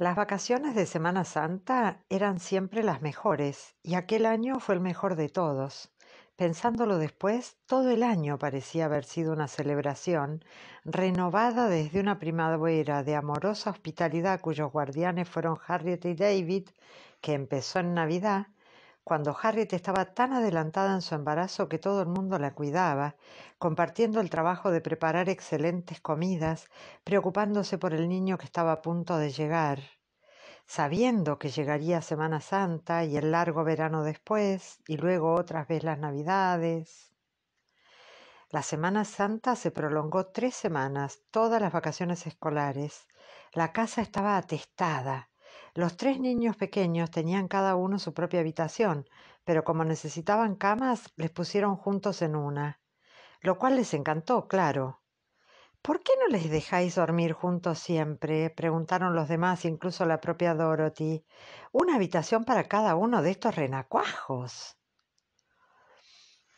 Las vacaciones de Semana Santa eran siempre las mejores, y aquel año fue el mejor de todos. Pensándolo después, todo el año parecía haber sido una celebración, renovada desde una primavera de amorosa hospitalidad cuyos guardianes fueron Harriet y David, que empezó en Navidad, cuando Harriet estaba tan adelantada en su embarazo que todo el mundo la cuidaba, compartiendo el trabajo de preparar excelentes comidas, preocupándose por el niño que estaba a punto de llegar, sabiendo que llegaría Semana Santa y el largo verano después, y luego otras veces las Navidades. La Semana Santa se prolongó tres semanas, todas las vacaciones escolares. La casa estaba atestada los tres niños pequeños tenían cada uno su propia habitación, pero como necesitaban camas, les pusieron juntos en una, lo cual les encantó, claro. ¿Por qué no les dejáis dormir juntos siempre? preguntaron los demás, incluso la propia Dorothy. Una habitación para cada uno de estos renacuajos.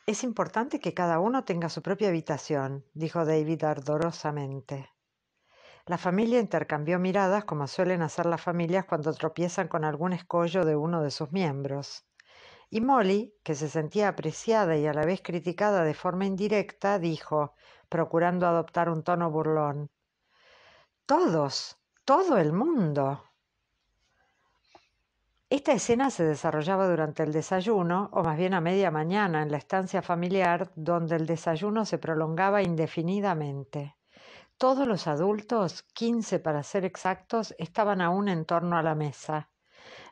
Es importante que cada uno tenga su propia habitación, dijo David ardorosamente. La familia intercambió miradas como suelen hacer las familias cuando tropiezan con algún escollo de uno de sus miembros. Y Molly, que se sentía apreciada y a la vez criticada de forma indirecta, dijo, procurando adoptar un tono burlón, Todos, todo el mundo. Esta escena se desarrollaba durante el desayuno, o más bien a media mañana, en la estancia familiar, donde el desayuno se prolongaba indefinidamente. Todos los adultos, quince para ser exactos, estaban aún en torno a la mesa.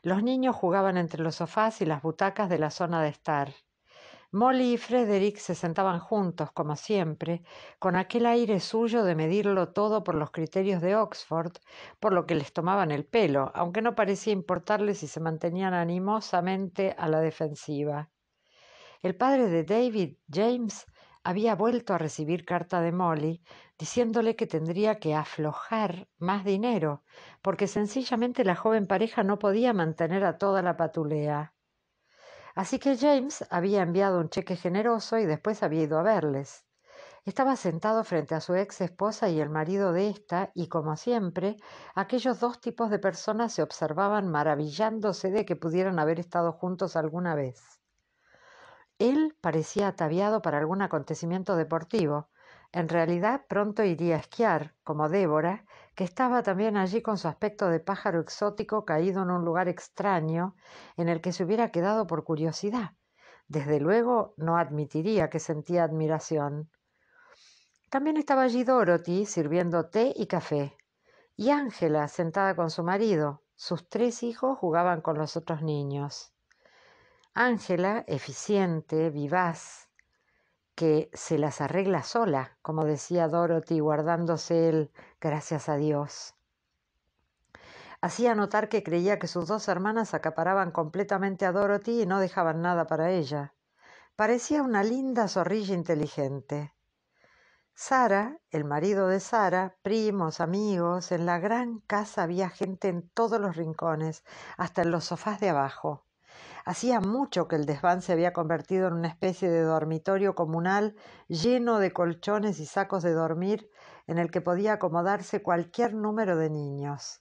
Los niños jugaban entre los sofás y las butacas de la zona de estar. Molly y Frederick se sentaban juntos, como siempre, con aquel aire suyo de medirlo todo por los criterios de Oxford, por lo que les tomaban el pelo, aunque no parecía importarles si se mantenían animosamente a la defensiva. El padre de David, James, había vuelto a recibir carta de Molly, diciéndole que tendría que aflojar más dinero, porque sencillamente la joven pareja no podía mantener a toda la patulea. Así que James había enviado un cheque generoso y después había ido a verles. Estaba sentado frente a su ex esposa y el marido de ésta, y como siempre, aquellos dos tipos de personas se observaban maravillándose de que pudieran haber estado juntos alguna vez. Él parecía ataviado para algún acontecimiento deportivo, en realidad pronto iría a esquiar, como Débora, que estaba también allí con su aspecto de pájaro exótico caído en un lugar extraño en el que se hubiera quedado por curiosidad. Desde luego no admitiría que sentía admiración. También estaba allí Dorothy sirviendo té y café, y Ángela sentada con su marido. Sus tres hijos jugaban con los otros niños. Ángela, eficiente, vivaz, que se las arregla sola, como decía Dorothy, guardándose él, gracias a Dios. Hacía notar que creía que sus dos hermanas acaparaban completamente a Dorothy y no dejaban nada para ella. Parecía una linda zorrilla inteligente. Sara, el marido de Sara, primos, amigos, en la gran casa había gente en todos los rincones, hasta en los sofás de abajo. Hacía mucho que el desván se había convertido en una especie de dormitorio comunal lleno de colchones y sacos de dormir en el que podía acomodarse cualquier número de niños.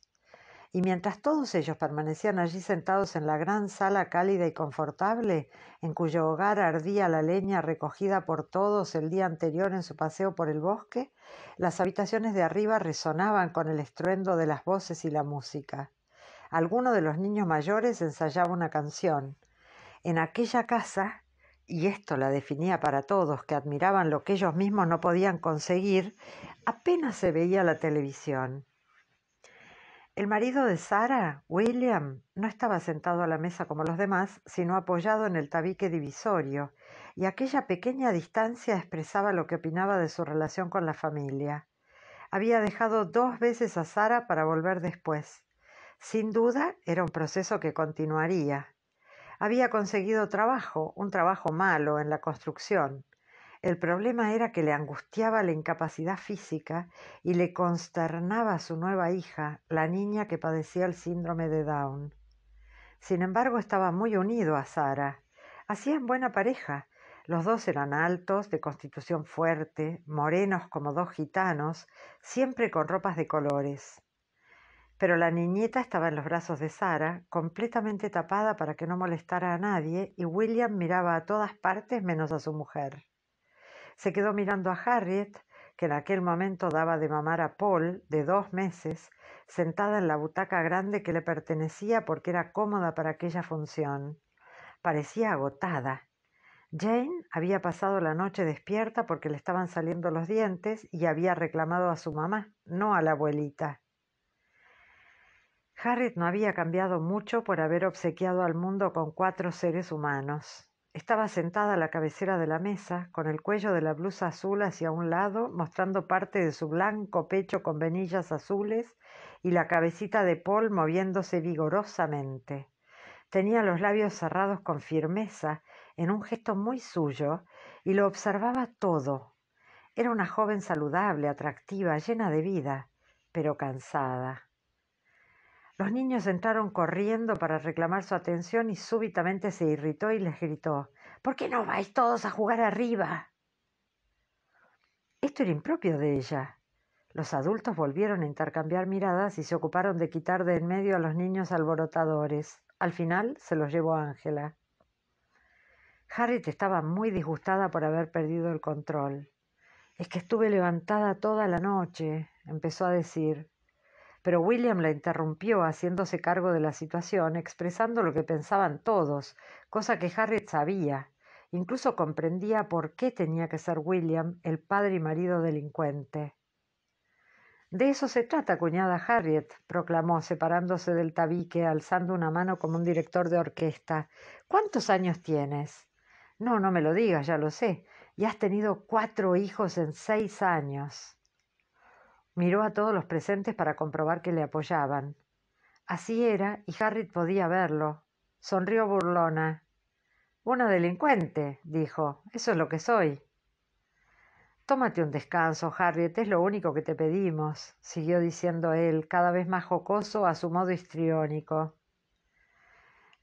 Y mientras todos ellos permanecían allí sentados en la gran sala cálida y confortable, en cuyo hogar ardía la leña recogida por todos el día anterior en su paseo por el bosque, las habitaciones de arriba resonaban con el estruendo de las voces y la música alguno de los niños mayores ensayaba una canción. En aquella casa, y esto la definía para todos que admiraban lo que ellos mismos no podían conseguir, apenas se veía la televisión. El marido de Sara, William, no estaba sentado a la mesa como los demás, sino apoyado en el tabique divisorio, y aquella pequeña distancia expresaba lo que opinaba de su relación con la familia. Había dejado dos veces a Sara para volver después. Sin duda era un proceso que continuaría. Había conseguido trabajo, un trabajo malo en la construcción. El problema era que le angustiaba la incapacidad física y le consternaba a su nueva hija, la niña que padecía el síndrome de Down. Sin embargo, estaba muy unido a Sara. Hacían buena pareja. Los dos eran altos, de constitución fuerte, morenos como dos gitanos, siempre con ropas de colores pero la niñita estaba en los brazos de Sara, completamente tapada para que no molestara a nadie, y William miraba a todas partes menos a su mujer. Se quedó mirando a Harriet, que en aquel momento daba de mamar a Paul, de dos meses, sentada en la butaca grande que le pertenecía porque era cómoda para aquella función. Parecía agotada. Jane había pasado la noche despierta porque le estaban saliendo los dientes y había reclamado a su mamá, no a la abuelita. Harriet no había cambiado mucho por haber obsequiado al mundo con cuatro seres humanos. Estaba sentada a la cabecera de la mesa, con el cuello de la blusa azul hacia un lado, mostrando parte de su blanco pecho con venillas azules y la cabecita de Paul moviéndose vigorosamente. Tenía los labios cerrados con firmeza, en un gesto muy suyo, y lo observaba todo. Era una joven saludable, atractiva, llena de vida, pero cansada. Los niños entraron corriendo para reclamar su atención y súbitamente se irritó y les gritó ¿Por qué no vais todos a jugar arriba? Esto era impropio de ella. Los adultos volvieron a intercambiar miradas y se ocuparon de quitar de en medio a los niños alborotadores. Al final se los llevó Ángela. Harriet estaba muy disgustada por haber perdido el control. Es que estuve levantada toda la noche, empezó a decir pero William la interrumpió haciéndose cargo de la situación, expresando lo que pensaban todos, cosa que Harriet sabía. Incluso comprendía por qué tenía que ser William el padre y marido delincuente. De eso se trata, cuñada Harriet, proclamó, separándose del tabique, alzando una mano como un director de orquesta. ¿Cuántos años tienes? No, no me lo digas, ya lo sé. Y has tenido cuatro hijos en seis años. Miró a todos los presentes para comprobar que le apoyaban. Así era, y Harriet podía verlo. Sonrió burlona. Una delincuente, dijo. Eso es lo que soy. Tómate un descanso, Harriet, es lo único que te pedimos, siguió diciendo él, cada vez más jocoso a su modo histriónico.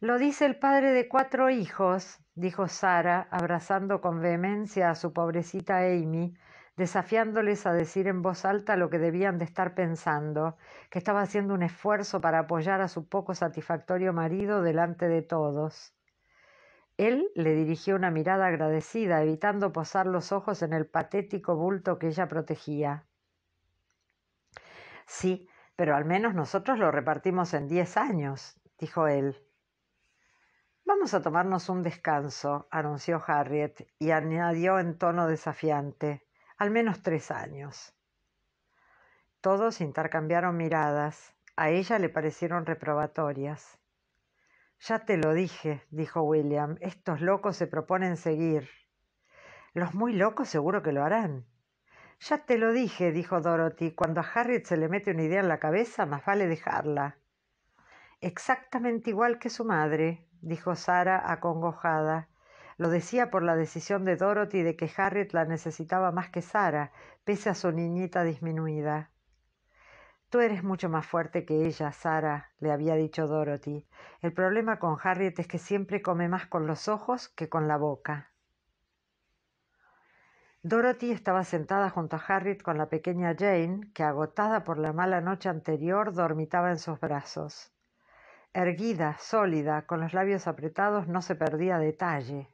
Lo dice el padre de cuatro hijos, dijo Sara, abrazando con vehemencia a su pobrecita Amy, desafiándoles a decir en voz alta lo que debían de estar pensando, que estaba haciendo un esfuerzo para apoyar a su poco satisfactorio marido delante de todos. Él le dirigió una mirada agradecida, evitando posar los ojos en el patético bulto que ella protegía. Sí, pero al menos nosotros lo repartimos en diez años, dijo él. Vamos a tomarnos un descanso, anunció Harriet, y añadió en tono desafiante al menos tres años. Todos intercambiaron miradas. A ella le parecieron reprobatorias. Ya te lo dije, dijo William, estos locos se proponen seguir. Los muy locos seguro que lo harán. Ya te lo dije, dijo Dorothy, cuando a Harriet se le mete una idea en la cabeza, más vale dejarla. Exactamente igual que su madre, dijo Sara acongojada. Lo decía por la decisión de Dorothy de que Harriet la necesitaba más que Sara, pese a su niñita disminuida. Tú eres mucho más fuerte que ella, Sara, le había dicho Dorothy. El problema con Harriet es que siempre come más con los ojos que con la boca. Dorothy estaba sentada junto a Harriet con la pequeña Jane, que agotada por la mala noche anterior dormitaba en sus brazos. Erguida, sólida, con los labios apretados, no se perdía detalle.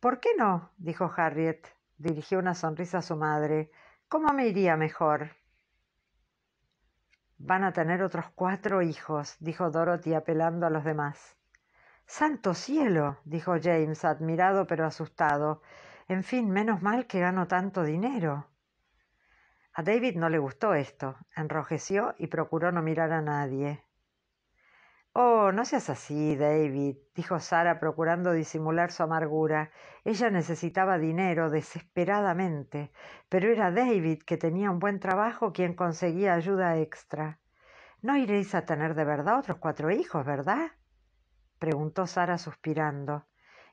¿Por qué no? dijo Harriet. Dirigió una sonrisa a su madre. ¿Cómo me iría mejor? Van a tener otros cuatro hijos, dijo Dorothy apelando a los demás. Santo cielo, dijo James, admirado pero asustado. En fin, menos mal que gano tanto dinero. A David no le gustó esto, enrojeció y procuró no mirar a nadie. Oh, no seas así, David, dijo Sara, procurando disimular su amargura. Ella necesitaba dinero desesperadamente, pero era David, que tenía un buen trabajo, quien conseguía ayuda extra. No iréis a tener de verdad otros cuatro hijos, ¿verdad? preguntó Sara suspirando.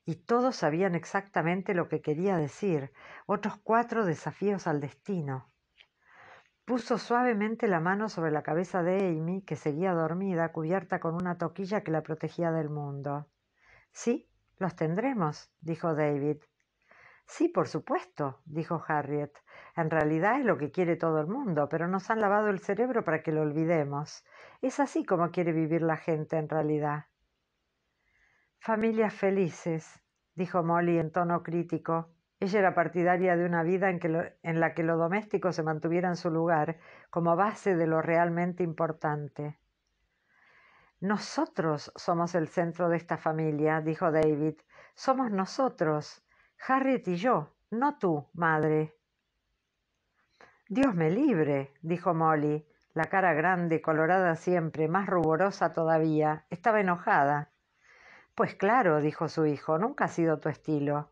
Y todos sabían exactamente lo que quería decir, otros cuatro desafíos al destino. Puso suavemente la mano sobre la cabeza de Amy, que seguía dormida, cubierta con una toquilla que la protegía del mundo. Sí, los tendremos, dijo David. Sí, por supuesto, dijo Harriet. En realidad es lo que quiere todo el mundo, pero nos han lavado el cerebro para que lo olvidemos. Es así como quiere vivir la gente en realidad. Familias felices, dijo Molly en tono crítico. Ella era partidaria de una vida en, la que lo doméstico se mantuviera en su lugar como base de lo realmente importante. Nosotros somos el centro de esta familia, dijo David. Somos nosotros, Harriet y yo, no tú, madre. Dios me libre, dijo Molly, la cara grande, colorada siempre, más ruborosa todavía. Estaba enojada. Pues claro, dijo su hijo, nunca ha sido tu estilo.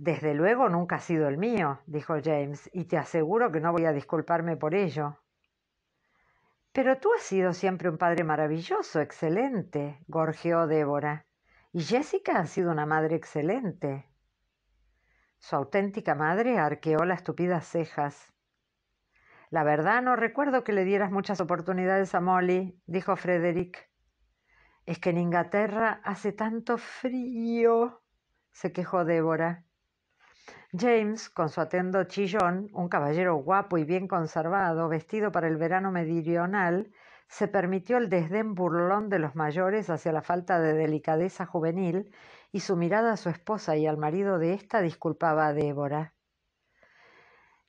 Desde luego nunca ha sido el mío, dijo James, y te aseguro que no voy a disculparme por ello. Pero tú has sido siempre un padre maravilloso, excelente, gorjeó Débora. Y Jessica ha sido una madre excelente. Su auténtica madre arqueó las tupidas cejas. La verdad no recuerdo que le dieras muchas oportunidades a Molly, dijo Frederick. Es que en Inglaterra hace tanto frío, se quejó Débora. James, con su atendo chillón, un caballero guapo y bien conservado, vestido para el verano meridional, se permitió el desdén burlón de los mayores hacia la falta de delicadeza juvenil, y su mirada a su esposa y al marido de ésta disculpaba a Débora.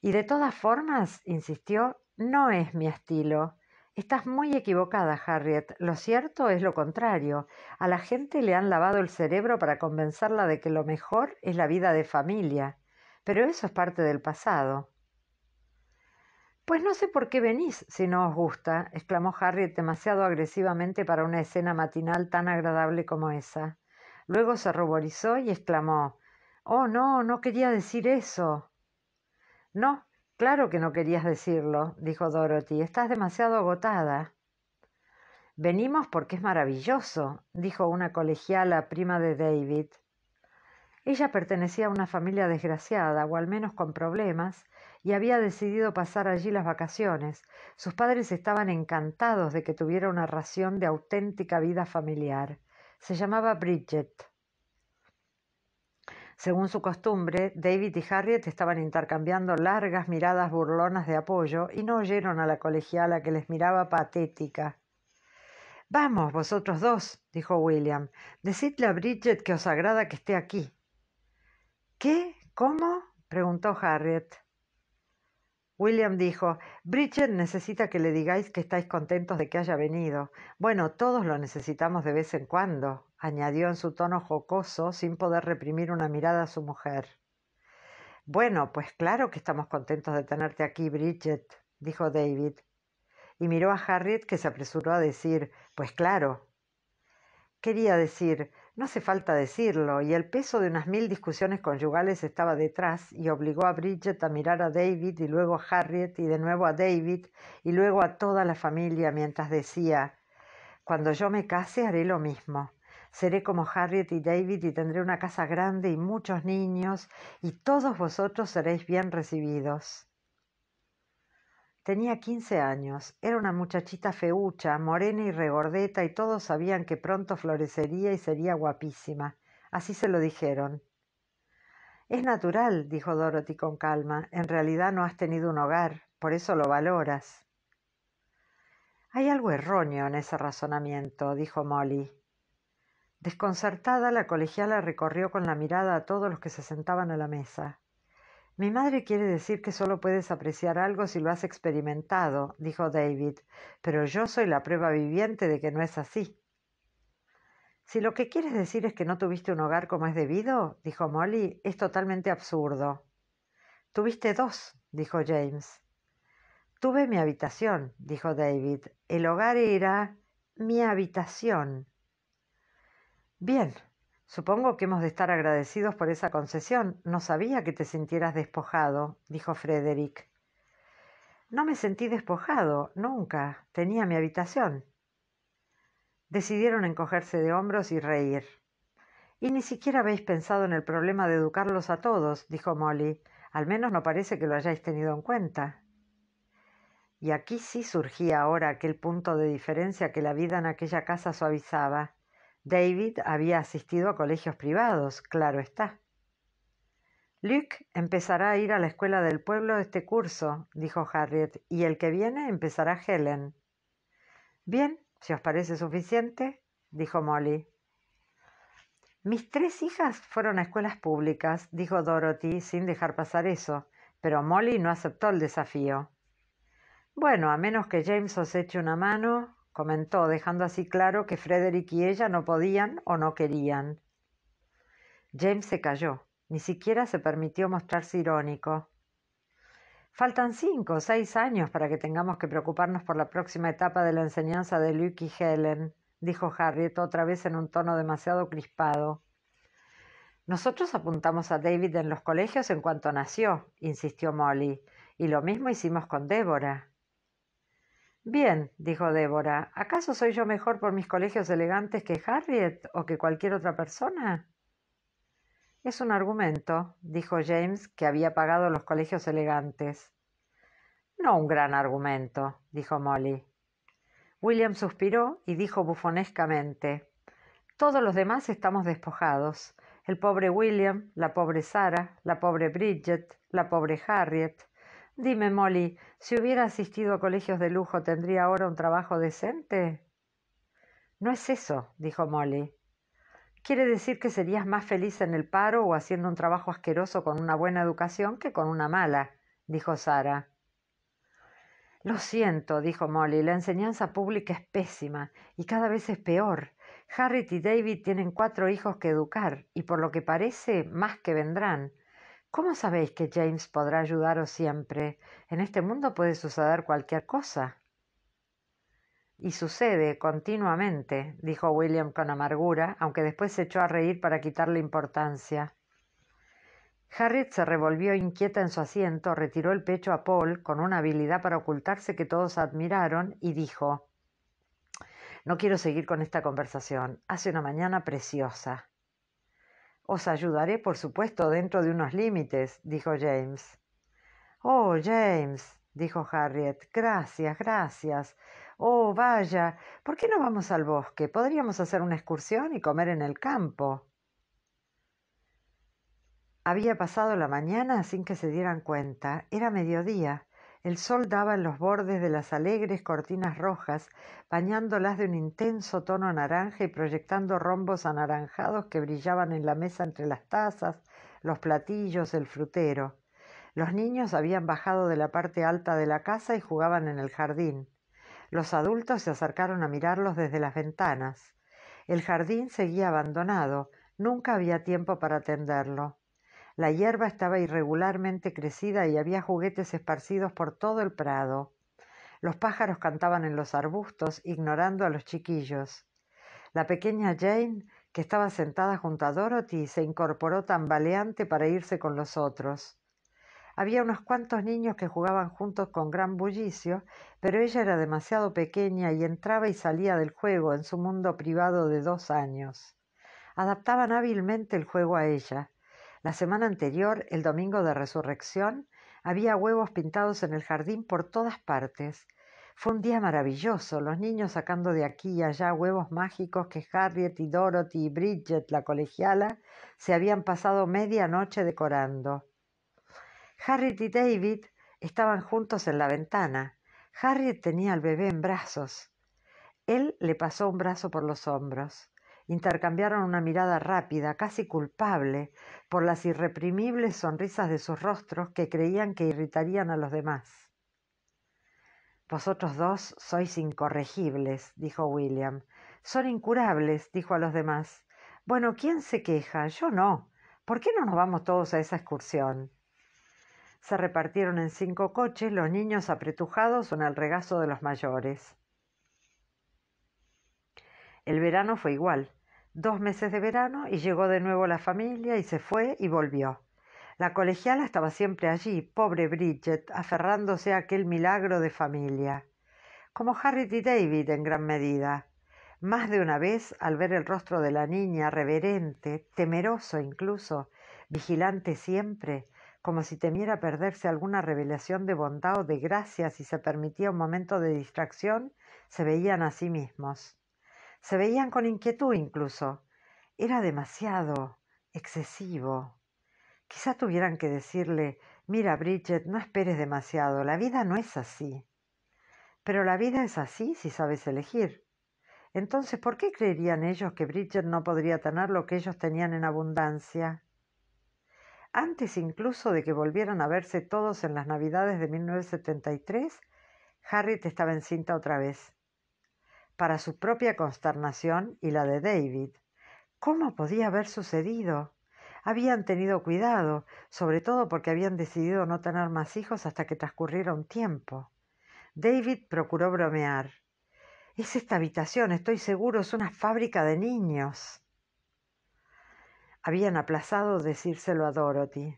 Y de todas formas, insistió, no es mi estilo. Estás muy equivocada, Harriet. Lo cierto es lo contrario. A la gente le han lavado el cerebro para convencerla de que lo mejor es la vida de familia. Pero eso es parte del pasado. Pues no sé por qué venís si no os gusta, exclamó Harriet demasiado agresivamente para una escena matinal tan agradable como esa. Luego se ruborizó y exclamó Oh, no, no quería decir eso. No, claro que no querías decirlo, dijo Dorothy. Estás demasiado agotada. Venimos porque es maravilloso, dijo una colegiala prima de David. Ella pertenecía a una familia desgraciada, o al menos con problemas, y había decidido pasar allí las vacaciones. Sus padres estaban encantados de que tuviera una ración de auténtica vida familiar. Se llamaba Bridget. Según su costumbre, David y Harriet estaban intercambiando largas miradas burlonas de apoyo y no oyeron a la colegiala que les miraba patética. Vamos, vosotros dos, dijo William, decidle a Bridget que os agrada que esté aquí. ¿Qué? ¿Cómo? preguntó Harriet. William dijo, Bridget necesita que le digáis que estáis contentos de que haya venido. Bueno, todos lo necesitamos de vez en cuando, añadió en su tono jocoso, sin poder reprimir una mirada a su mujer. Bueno, pues claro que estamos contentos de tenerte aquí, Bridget, dijo David. Y miró a Harriet que se apresuró a decir, pues claro. Quería decir, no hace falta decirlo, y el peso de unas mil discusiones conyugales estaba detrás y obligó a Bridget a mirar a David y luego a Harriet y de nuevo a David y luego a toda la familia mientras decía, cuando yo me case haré lo mismo. Seré como Harriet y David y tendré una casa grande y muchos niños y todos vosotros seréis bien recibidos. Tenía quince años, era una muchachita feucha, morena y regordeta, y todos sabían que pronto florecería y sería guapísima. Así se lo dijeron. Es natural, dijo Dorothy con calma. En realidad no has tenido un hogar, por eso lo valoras. Hay algo erróneo en ese razonamiento, dijo Molly. Desconcertada, la colegiala recorrió con la mirada a todos los que se sentaban a la mesa. Mi madre quiere decir que solo puedes apreciar algo si lo has experimentado, dijo David, pero yo soy la prueba viviente de que no es así. Si lo que quieres decir es que no tuviste un hogar como es debido, dijo Molly, es totalmente absurdo. Tuviste dos, dijo James. Tuve mi habitación, dijo David. El hogar era mi habitación. Bien, Supongo que hemos de estar agradecidos por esa concesión. No sabía que te sintieras despojado, dijo Frederick. No me sentí despojado, nunca. Tenía mi habitación. Decidieron encogerse de hombros y reír. Y ni siquiera habéis pensado en el problema de educarlos a todos, dijo Molly. Al menos no parece que lo hayáis tenido en cuenta. Y aquí sí surgía ahora aquel punto de diferencia que la vida en aquella casa suavizaba. David había asistido a colegios privados, claro está. Luke empezará a ir a la escuela del pueblo este curso, dijo Harriet, y el que viene empezará Helen. Bien, si os parece suficiente, dijo Molly. Mis tres hijas fueron a escuelas públicas, dijo Dorothy, sin dejar pasar eso, pero Molly no aceptó el desafío. Bueno, a menos que James os eche una mano comentó, dejando así claro que Frederick y ella no podían o no querían. James se calló, ni siquiera se permitió mostrarse irónico. Faltan cinco o seis años para que tengamos que preocuparnos por la próxima etapa de la enseñanza de Luke y Helen, dijo Harriet otra vez en un tono demasiado crispado. Nosotros apuntamos a David en los colegios en cuanto nació, insistió Molly, y lo mismo hicimos con Débora. Bien, dijo Débora, ¿acaso soy yo mejor por mis colegios elegantes que Harriet o que cualquier otra persona? Es un argumento, dijo James, que había pagado los colegios elegantes. No un gran argumento, dijo Molly. William suspiró y dijo bufonescamente Todos los demás estamos despojados. El pobre William, la pobre Sara, la pobre Bridget, la pobre Harriet. Dime, Molly, si hubiera asistido a colegios de lujo, ¿tendría ahora un trabajo decente? No es eso, dijo Molly. Quiere decir que serías más feliz en el paro o haciendo un trabajo asqueroso con una buena educación que con una mala, dijo Sara. Lo siento, dijo Molly, la enseñanza pública es pésima y cada vez es peor. Harriet y David tienen cuatro hijos que educar y por lo que parece más que vendrán. ¿Cómo sabéis que James podrá ayudaros siempre? En este mundo puede suceder cualquier cosa. Y sucede continuamente, dijo William con amargura, aunque después se echó a reír para quitarle importancia. Harriet se revolvió inquieta en su asiento, retiró el pecho a Paul con una habilidad para ocultarse que todos admiraron y dijo No quiero seguir con esta conversación. Hace una mañana preciosa. Os ayudaré, por supuesto, dentro de unos límites, dijo James. Oh, James, dijo Harriet, gracias, gracias. Oh, vaya, ¿por qué no vamos al bosque? Podríamos hacer una excursión y comer en el campo. Había pasado la mañana sin que se dieran cuenta. Era mediodía. El sol daba en los bordes de las alegres cortinas rojas, bañándolas de un intenso tono naranja y proyectando rombos anaranjados que brillaban en la mesa entre las tazas, los platillos, el frutero. Los niños habían bajado de la parte alta de la casa y jugaban en el jardín. Los adultos se acercaron a mirarlos desde las ventanas. El jardín seguía abandonado, nunca había tiempo para atenderlo. La hierba estaba irregularmente crecida y había juguetes esparcidos por todo el prado. Los pájaros cantaban en los arbustos, ignorando a los chiquillos. La pequeña Jane, que estaba sentada junto a Dorothy, se incorporó tambaleante para irse con los otros. Había unos cuantos niños que jugaban juntos con gran bullicio, pero ella era demasiado pequeña y entraba y salía del juego en su mundo privado de dos años. Adaptaban hábilmente el juego a ella. La semana anterior, el domingo de resurrección, había huevos pintados en el jardín por todas partes. Fue un día maravilloso, los niños sacando de aquí y allá huevos mágicos que Harriet y Dorothy y Bridget, la colegiala, se habían pasado media noche decorando. Harriet y David estaban juntos en la ventana. Harriet tenía al bebé en brazos. Él le pasó un brazo por los hombros intercambiaron una mirada rápida, casi culpable, por las irreprimibles sonrisas de sus rostros que creían que irritarían a los demás. Vosotros dos sois incorregibles, dijo William. Son incurables, dijo a los demás. Bueno, ¿quién se queja? Yo no. ¿Por qué no nos vamos todos a esa excursión? Se repartieron en cinco coches, los niños apretujados en el regazo de los mayores. El verano fue igual dos meses de verano y llegó de nuevo la familia y se fue y volvió. La colegiala estaba siempre allí, pobre Bridget, aferrándose a aquel milagro de familia. Como Harriet y David en gran medida. Más de una vez, al ver el rostro de la niña, reverente, temeroso incluso, vigilante siempre, como si temiera perderse alguna revelación de bondad o de gracia si se permitía un momento de distracción, se veían a sí mismos. Se veían con inquietud incluso. Era demasiado, excesivo. Quizá tuvieran que decirle, mira Bridget, no esperes demasiado, la vida no es así. Pero la vida es así si sabes elegir. Entonces, ¿por qué creerían ellos que Bridget no podría tener lo que ellos tenían en abundancia? Antes incluso de que volvieran a verse todos en las Navidades de 1973, Harriet estaba encinta otra vez para su propia consternación y la de David. ¿Cómo podía haber sucedido? Habían tenido cuidado, sobre todo porque habían decidido no tener más hijos hasta que transcurriera un tiempo. David procuró bromear. Es esta habitación, estoy seguro, es una fábrica de niños. Habían aplazado decírselo a Dorothy.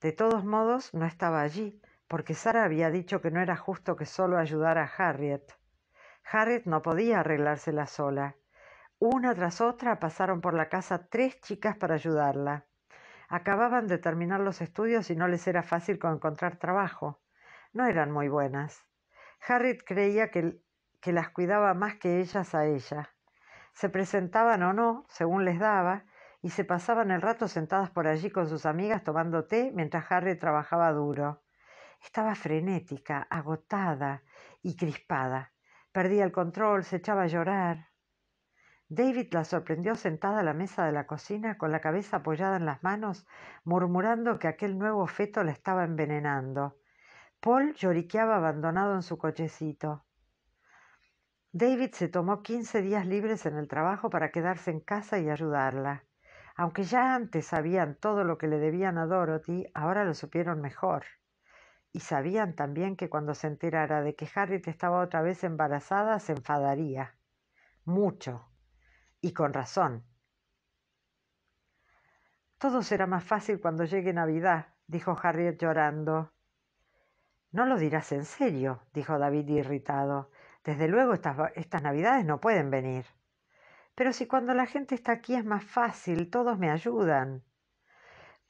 De todos modos, no estaba allí, porque Sara había dicho que no era justo que solo ayudara a Harriet. Harriet no podía arreglársela sola. Una tras otra pasaron por la casa tres chicas para ayudarla. Acababan de terminar los estudios y no les era fácil encontrar trabajo. No eran muy buenas. Harriet creía que, las cuidaba más que ellas a ella. Se presentaban o no, según les daba, y se pasaban el rato sentadas por allí con sus amigas tomando té mientras Harriet trabajaba duro. Estaba frenética, agotada y crispada. Perdía el control, se echaba a llorar. David la sorprendió sentada a la mesa de la cocina, con la cabeza apoyada en las manos, murmurando que aquel nuevo feto la estaba envenenando. Paul lloriqueaba abandonado en su cochecito. David se tomó quince días libres en el trabajo para quedarse en casa y ayudarla. Aunque ya antes sabían todo lo que le debían a Dorothy, ahora lo supieron mejor. Y sabían también que cuando se enterara de que Harriet estaba otra vez embarazada, se enfadaría. Mucho. Y con razón. Todo será más fácil cuando llegue Navidad, dijo Harriet llorando. No lo dirás en serio, dijo David irritado. Desde luego estas, estas Navidades no pueden venir. Pero si cuando la gente está aquí es más fácil, todos me ayudan.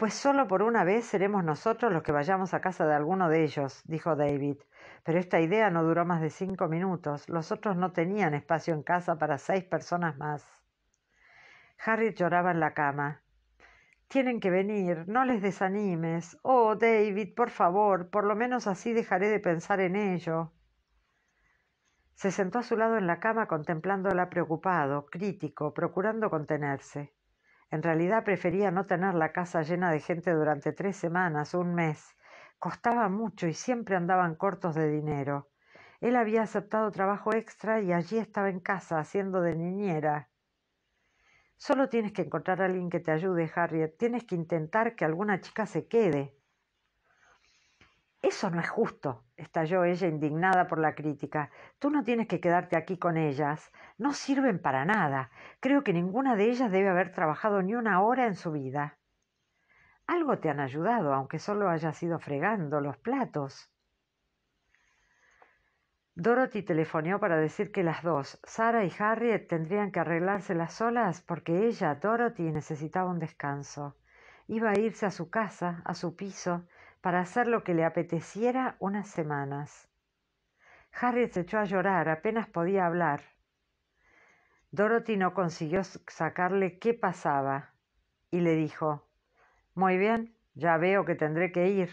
Pues solo por una vez seremos nosotros los que vayamos a casa de alguno de ellos, dijo David. Pero esta idea no duró más de cinco minutos. Los otros no tenían espacio en casa para seis personas más. Harry lloraba en la cama. Tienen que venir, no les desanimes. Oh, David, por favor, por lo menos así dejaré de pensar en ello. Se sentó a su lado en la cama contemplándola preocupado, crítico, procurando contenerse. En realidad prefería no tener la casa llena de gente durante tres semanas, un mes. Costaba mucho y siempre andaban cortos de dinero. Él había aceptado trabajo extra y allí estaba en casa haciendo de niñera. Solo tienes que encontrar a alguien que te ayude, Harriet. Tienes que intentar que alguna chica se quede. Eso no es justo, estalló ella indignada por la crítica. Tú no tienes que quedarte aquí con ellas. No sirven para nada. Creo que ninguna de ellas debe haber trabajado ni una hora en su vida. Algo te han ayudado, aunque solo hayas sido fregando los platos. Dorothy telefoneó para decir que las dos, Sara y Harriet, tendrían que arreglárselas solas porque ella, Dorothy, necesitaba un descanso. Iba a irse a su casa, a su piso, para hacer lo que le apeteciera unas semanas. Harriet se echó a llorar, apenas podía hablar. Dorothy no consiguió sacarle qué pasaba y le dijo, Muy bien, ya veo que tendré que ir.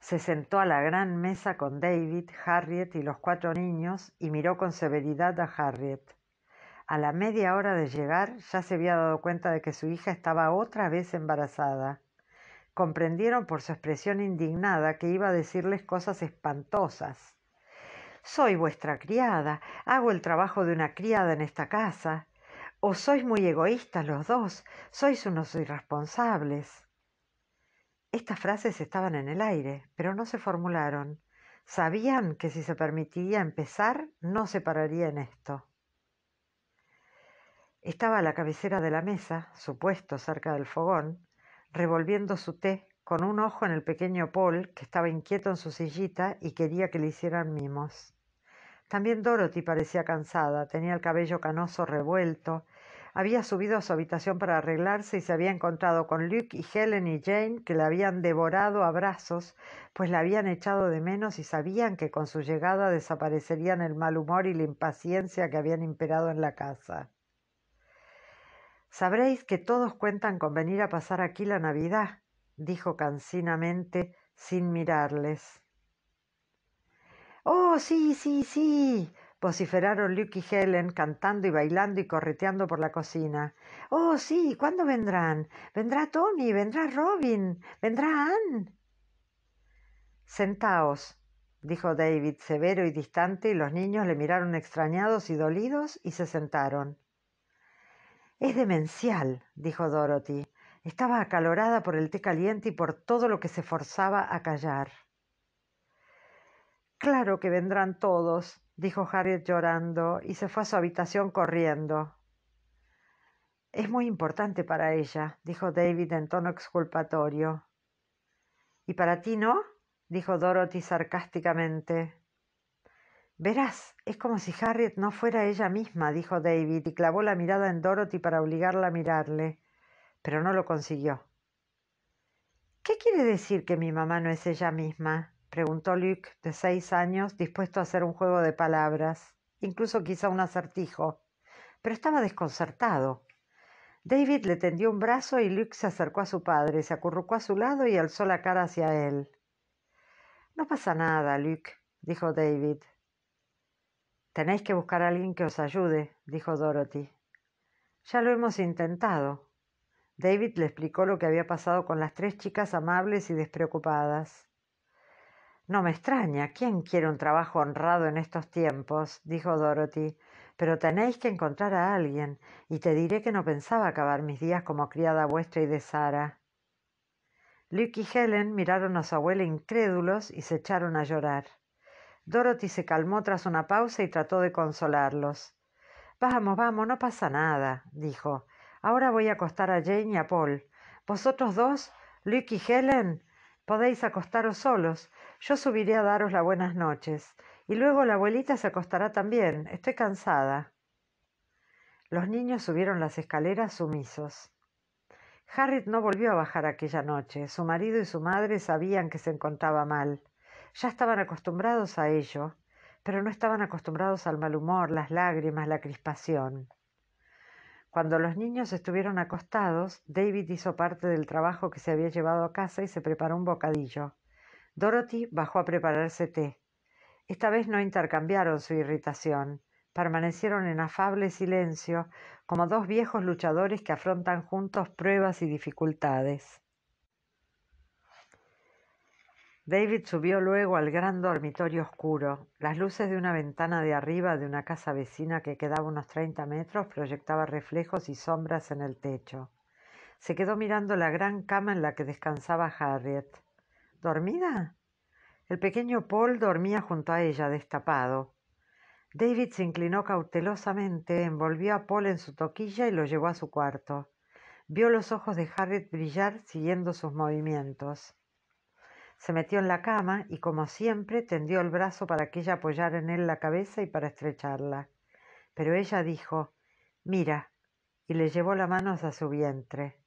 Se sentó a la gran mesa con David, Harriet y los cuatro niños y miró con severidad a Harriet. A la media hora de llegar ya se había dado cuenta de que su hija estaba otra vez embarazada. Comprendieron por su expresión indignada que iba a decirles cosas espantosas. Soy vuestra criada, hago el trabajo de una criada en esta casa. O sois muy egoístas los dos, sois unos irresponsables. Estas frases estaban en el aire, pero no se formularon. Sabían que si se permitía empezar, no se pararía en esto. Estaba a la cabecera de la mesa, supuesto cerca del fogón, revolviendo su té, con un ojo en el pequeño Paul, que estaba inquieto en su sillita y quería que le hicieran mimos. También Dorothy parecía cansada, tenía el cabello canoso revuelto, había subido a su habitación para arreglarse y se había encontrado con Luke y Helen y Jane, que la habían devorado a brazos, pues la habían echado de menos y sabían que con su llegada desaparecerían el mal humor y la impaciencia que habían imperado en la casa. Sabréis que todos cuentan con venir a pasar aquí la Navidad, dijo cansinamente sin mirarles. Oh, sí, sí, sí, vociferaron Luke y Helen cantando y bailando y correteando por la cocina. Oh, sí, ¿cuándo vendrán? Vendrá Tony, vendrá Robin, vendrá Ann. Sentaos, dijo David, severo y distante, y los niños le miraron extrañados y dolidos y se sentaron. Es demencial, dijo Dorothy. Estaba acalorada por el té caliente y por todo lo que se forzaba a callar. Claro que vendrán todos, dijo Harriet llorando, y se fue a su habitación corriendo. Es muy importante para ella, dijo David en tono exculpatorio. ¿Y para ti no? dijo Dorothy sarcásticamente. Verás, es como si Harriet no fuera ella misma, dijo David, y clavó la mirada en Dorothy para obligarla a mirarle, pero no lo consiguió. ¿Qué quiere decir que mi mamá no es ella misma? preguntó Luke, de seis años, dispuesto a hacer un juego de palabras, incluso quizá un acertijo, pero estaba desconcertado. David le tendió un brazo y Luke se acercó a su padre, se acurrucó a su lado y alzó la cara hacia él. No pasa nada, Luke, dijo David. Tenéis que buscar a alguien que os ayude, dijo Dorothy. Ya lo hemos intentado. David le explicó lo que había pasado con las tres chicas amables y despreocupadas. No me extraña, ¿quién quiere un trabajo honrado en estos tiempos? dijo Dorothy. Pero tenéis que encontrar a alguien, y te diré que no pensaba acabar mis días como criada vuestra y de Sara. Luke y Helen miraron a su abuela incrédulos y se echaron a llorar. Dorothy se calmó tras una pausa y trató de consolarlos. Vamos, vamos, no pasa nada, dijo. Ahora voy a acostar a Jane y a Paul. Vosotros dos, Luke y Helen, podéis acostaros solos. Yo subiré a daros las buenas noches. Y luego la abuelita se acostará también. Estoy cansada. Los niños subieron las escaleras sumisos. Harriet no volvió a bajar aquella noche. Su marido y su madre sabían que se encontraba mal. Ya estaban acostumbrados a ello, pero no estaban acostumbrados al mal humor, las lágrimas, la crispación. Cuando los niños estuvieron acostados, David hizo parte del trabajo que se había llevado a casa y se preparó un bocadillo. Dorothy bajó a prepararse té. Esta vez no intercambiaron su irritación. Permanecieron en afable silencio, como dos viejos luchadores que afrontan juntos pruebas y dificultades. David subió luego al gran dormitorio oscuro. Las luces de una ventana de arriba de una casa vecina que quedaba unos treinta metros proyectaba reflejos y sombras en el techo. Se quedó mirando la gran cama en la que descansaba Harriet. ¿Dormida? El pequeño Paul dormía junto a ella, destapado. David se inclinó cautelosamente, envolvió a Paul en su toquilla y lo llevó a su cuarto. Vio los ojos de Harriet brillar siguiendo sus movimientos. Se metió en la cama y, como siempre, tendió el brazo para que ella apoyara en él la cabeza y para estrecharla. Pero ella dijo Mira, y le llevó la mano hacia su vientre.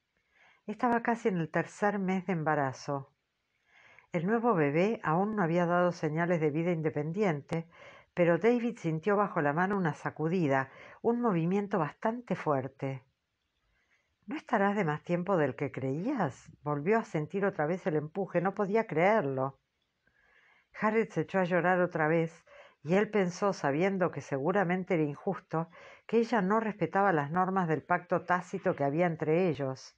Estaba casi en el tercer mes de embarazo. El nuevo bebé aún no había dado señales de vida independiente, pero David sintió bajo la mano una sacudida, un movimiento bastante fuerte. No estarás de más tiempo del que creías. Volvió a sentir otra vez el empuje. No podía creerlo. Harriet se echó a llorar otra vez y él pensó, sabiendo que seguramente era injusto, que ella no respetaba las normas del pacto tácito que había entre ellos.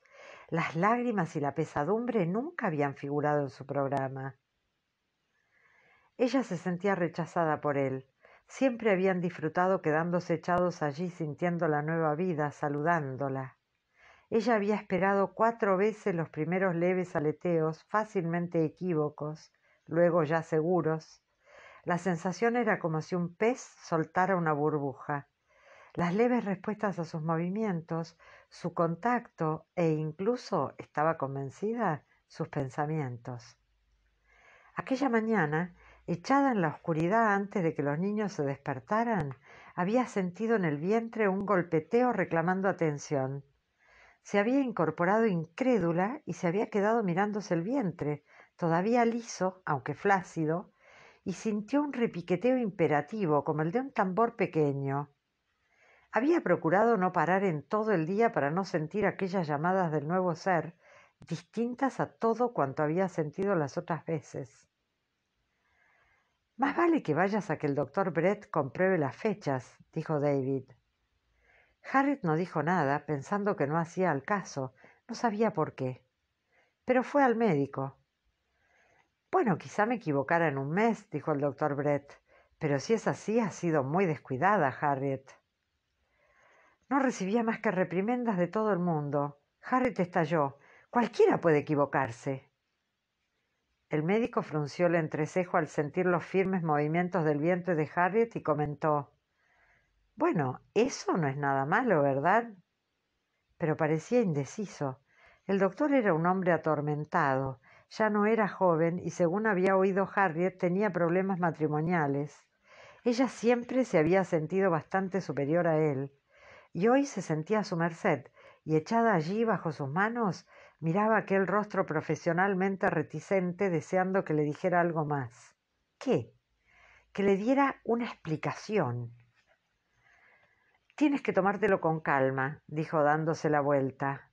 Las lágrimas y la pesadumbre nunca habían figurado en su programa. Ella se sentía rechazada por él. Siempre habían disfrutado quedándose echados allí sintiendo la nueva vida, saludándola. Ella había esperado cuatro veces los primeros leves aleteos, fácilmente equívocos, luego ya seguros. La sensación era como si un pez soltara una burbuja. Las leves respuestas a sus movimientos, su contacto e incluso, estaba convencida, sus pensamientos. Aquella mañana, echada en la oscuridad antes de que los niños se despertaran, había sentido en el vientre un golpeteo reclamando atención se había incorporado incrédula y se había quedado mirándose el vientre, todavía liso, aunque flácido, y sintió un repiqueteo imperativo como el de un tambor pequeño. Había procurado no parar en todo el día para no sentir aquellas llamadas del nuevo ser, distintas a todo cuanto había sentido las otras veces. Más vale que vayas a que el doctor Brett compruebe las fechas, dijo David. Harriet no dijo nada, pensando que no hacía al caso, no sabía por qué. Pero fue al médico. Bueno, quizá me equivocara en un mes, dijo el doctor Brett, pero si es así, ha sido muy descuidada, Harriet. No recibía más que reprimendas de todo el mundo. Harriet estalló. Cualquiera puede equivocarse. El médico frunció el entrecejo al sentir los firmes movimientos del vientre de Harriet y comentó bueno, eso no es nada malo, ¿verdad? Pero parecía indeciso. El doctor era un hombre atormentado, ya no era joven y según había oído Harriet tenía problemas matrimoniales. Ella siempre se había sentido bastante superior a él, y hoy se sentía a su merced, y echada allí bajo sus manos, miraba aquel rostro profesionalmente reticente deseando que le dijera algo más. ¿Qué? Que le diera una explicación. Tienes que tomártelo con calma, dijo dándose la vuelta.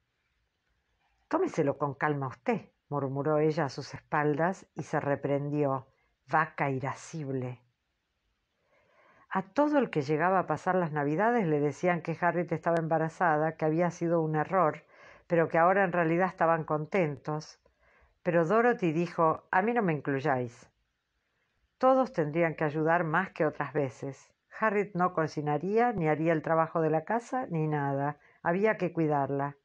Tómeselo con calma usted, murmuró ella a sus espaldas y se reprendió, vaca irascible. A todo el que llegaba a pasar las navidades le decían que Harriet estaba embarazada, que había sido un error, pero que ahora en realidad estaban contentos. Pero Dorothy dijo, a mí no me incluyáis. Todos tendrían que ayudar más que otras veces. Harriet no cocinaría, ni haría el trabajo de la casa, ni nada. Había que cuidarla.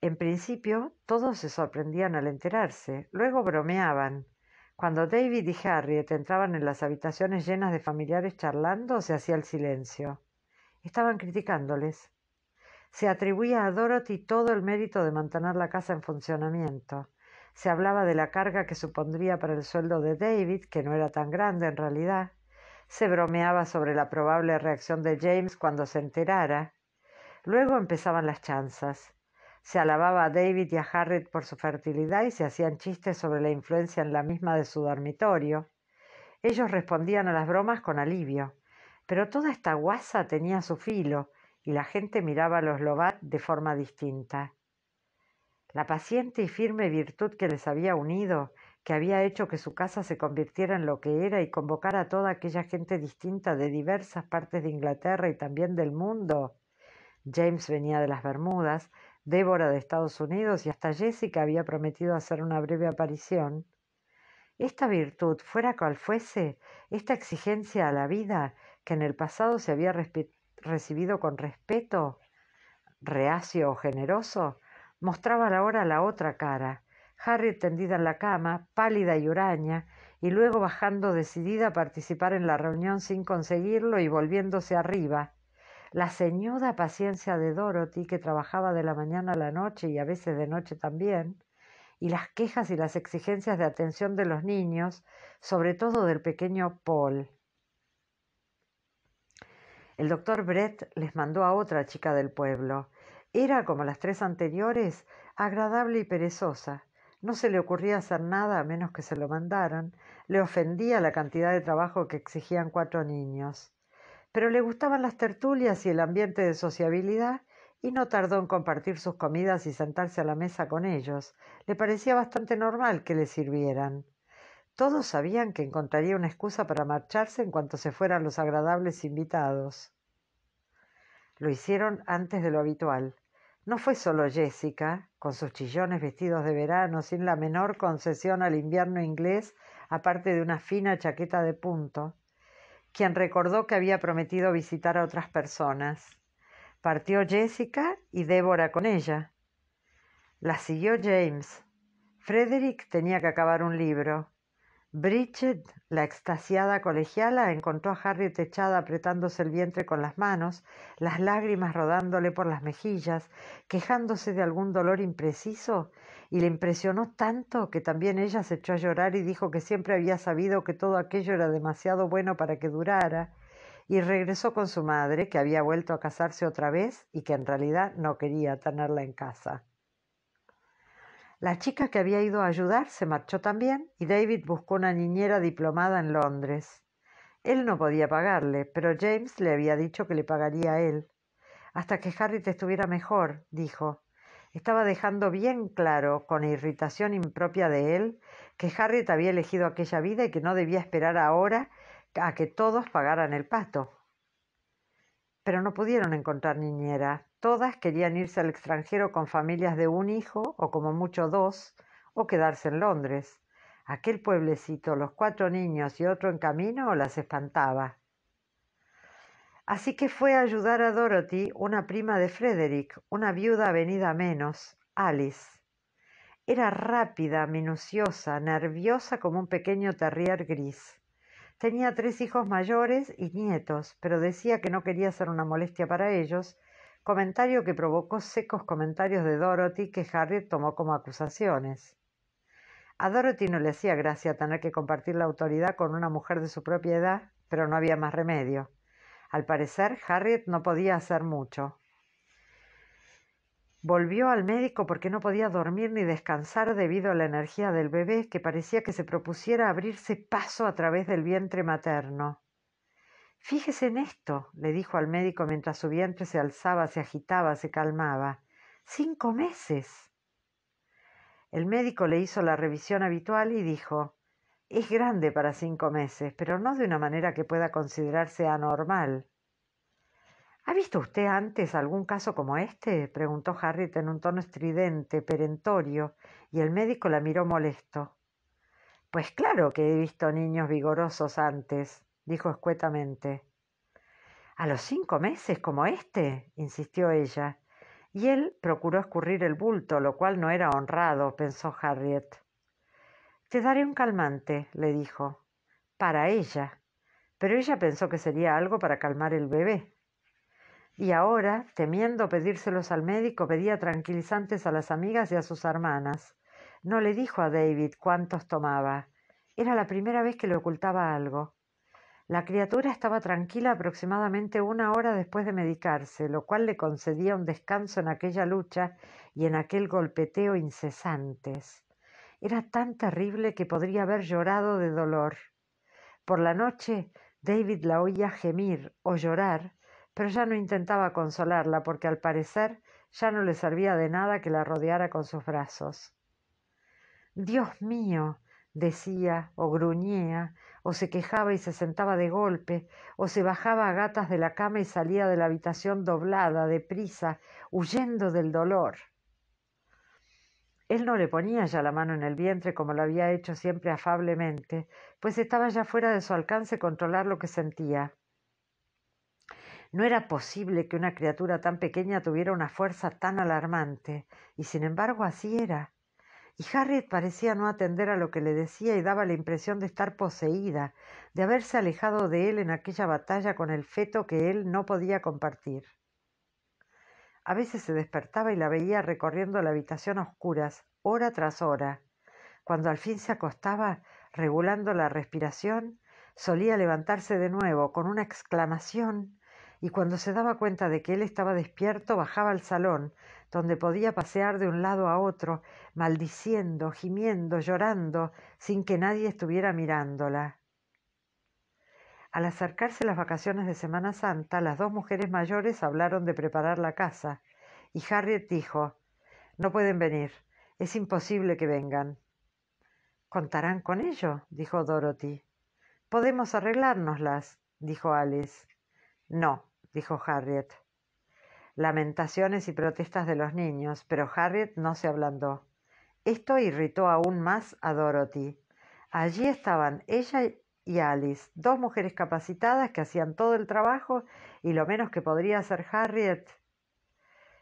En principio, todos se sorprendían al enterarse, luego bromeaban. Cuando David y Harriet entraban en las habitaciones llenas de familiares charlando, se hacía el silencio. Estaban criticándoles. Se atribuía a Dorothy todo el mérito de mantener la casa en funcionamiento. Se hablaba de la carga que supondría para el sueldo de David, que no era tan grande en realidad, se bromeaba sobre la probable reacción de James cuando se enterara. Luego empezaban las chanzas. Se alababa a David y a Harriet por su fertilidad y se hacían chistes sobre la influencia en la misma de su dormitorio. Ellos respondían a las bromas con alivio, pero toda esta guasa tenía su filo y la gente miraba a los Lobat de forma distinta. La paciente y firme virtud que les había unido que había hecho que su casa se convirtiera en lo que era y convocara a toda aquella gente distinta de diversas partes de Inglaterra y también del mundo. James venía de las Bermudas, Débora de Estados Unidos y hasta Jessica había prometido hacer una breve aparición. Esta virtud, fuera cual fuese, esta exigencia a la vida, que en el pasado se había recibido con respeto, reacio o generoso, mostraba ahora la otra cara, Harry tendida en la cama, pálida y huraña, y luego bajando decidida a participar en la reunión sin conseguirlo y volviéndose arriba. La ceñuda paciencia de Dorothy, que trabajaba de la mañana a la noche y a veces de noche también, y las quejas y las exigencias de atención de los niños, sobre todo del pequeño Paul. El doctor Brett les mandó a otra chica del pueblo. Era, como las tres anteriores, agradable y perezosa, no se le ocurría hacer nada a menos que se lo mandaran. Le ofendía la cantidad de trabajo que exigían cuatro niños. Pero le gustaban las tertulias y el ambiente de sociabilidad y no tardó en compartir sus comidas y sentarse a la mesa con ellos. Le parecía bastante normal que le sirvieran. Todos sabían que encontraría una excusa para marcharse en cuanto se fueran los agradables invitados. Lo hicieron antes de lo habitual. No fue solo Jessica, con sus chillones vestidos de verano, sin la menor concesión al invierno inglés, aparte de una fina chaqueta de punto, quien recordó que había prometido visitar a otras personas. Partió Jessica y Débora con ella. La siguió James. Frederick tenía que acabar un libro. Bridget, la extasiada colegiala, encontró a Harry echada apretándose el vientre con las manos, las lágrimas rodándole por las mejillas, quejándose de algún dolor impreciso, y le impresionó tanto que también ella se echó a llorar y dijo que siempre había sabido que todo aquello era demasiado bueno para que durara, y regresó con su madre, que había vuelto a casarse otra vez y que en realidad no quería tenerla en casa. La chica que había ido a ayudar se marchó también y David buscó una niñera diplomada en Londres. Él no podía pagarle, pero James le había dicho que le pagaría a él. Hasta que Harriet estuviera mejor, dijo. Estaba dejando bien claro, con irritación impropia de él, que Harriet había elegido aquella vida y que no debía esperar ahora a que todos pagaran el pato. Pero no pudieron encontrar niñera. Todas querían irse al extranjero con familias de un hijo, o como mucho dos, o quedarse en Londres. Aquel pueblecito, los cuatro niños y otro en camino las espantaba. Así que fue a ayudar a Dorothy, una prima de Frederick, una viuda venida menos, Alice. Era rápida, minuciosa, nerviosa como un pequeño terrier gris. Tenía tres hijos mayores y nietos, pero decía que no quería ser una molestia para ellos comentario que provocó secos comentarios de Dorothy que Harriet tomó como acusaciones. A Dorothy no le hacía gracia tener que compartir la autoridad con una mujer de su propia edad, pero no había más remedio. Al parecer, Harriet no podía hacer mucho. Volvió al médico porque no podía dormir ni descansar debido a la energía del bebé que parecía que se propusiera abrirse paso a través del vientre materno. Fíjese en esto, le dijo al médico mientras su vientre se alzaba, se agitaba, se calmaba. Cinco meses. El médico le hizo la revisión habitual y dijo es grande para cinco meses, pero no de una manera que pueda considerarse anormal. ¿Ha visto usted antes algún caso como este? preguntó Harriet en un tono estridente, perentorio, y el médico la miró molesto. Pues claro que he visto niños vigorosos antes dijo escuetamente. ¿A los cinco meses como este? insistió ella. Y él procuró escurrir el bulto, lo cual no era honrado, pensó Harriet. Te daré un calmante, le dijo, para ella. Pero ella pensó que sería algo para calmar el bebé. Y ahora, temiendo pedírselos al médico, pedía tranquilizantes a las amigas y a sus hermanas. No le dijo a David cuántos tomaba. Era la primera vez que le ocultaba algo. La criatura estaba tranquila aproximadamente una hora después de medicarse, lo cual le concedía un descanso en aquella lucha y en aquel golpeteo incesantes. Era tan terrible que podría haber llorado de dolor. Por la noche David la oía gemir o llorar, pero ya no intentaba consolarla porque al parecer ya no le servía de nada que la rodeara con sus brazos. Dios mío, decía o gruñía o se quejaba y se sentaba de golpe, o se bajaba a gatas de la cama y salía de la habitación doblada, deprisa, huyendo del dolor. Él no le ponía ya la mano en el vientre como lo había hecho siempre afablemente, pues estaba ya fuera de su alcance controlar lo que sentía. No era posible que una criatura tan pequeña tuviera una fuerza tan alarmante, y sin embargo así era y Harriet parecía no atender a lo que le decía y daba la impresión de estar poseída, de haberse alejado de él en aquella batalla con el feto que él no podía compartir. A veces se despertaba y la veía recorriendo la habitación a oscuras, hora tras hora. Cuando al fin se acostaba, regulando la respiración, solía levantarse de nuevo con una exclamación y cuando se daba cuenta de que él estaba despierto bajaba al salón, donde podía pasear de un lado a otro, maldiciendo, gimiendo, llorando, sin que nadie estuviera mirándola. Al acercarse las vacaciones de Semana Santa, las dos mujeres mayores hablaron de preparar la casa, y Harriet dijo No pueden venir, es imposible que vengan. Contarán con ello, dijo Dorothy. Podemos arreglárnoslas, dijo Alice. No, dijo Harriet. Lamentaciones y protestas de los niños, pero Harriet no se ablandó. Esto irritó aún más a Dorothy. Allí estaban ella y Alice, dos mujeres capacitadas que hacían todo el trabajo y lo menos que podría hacer Harriet.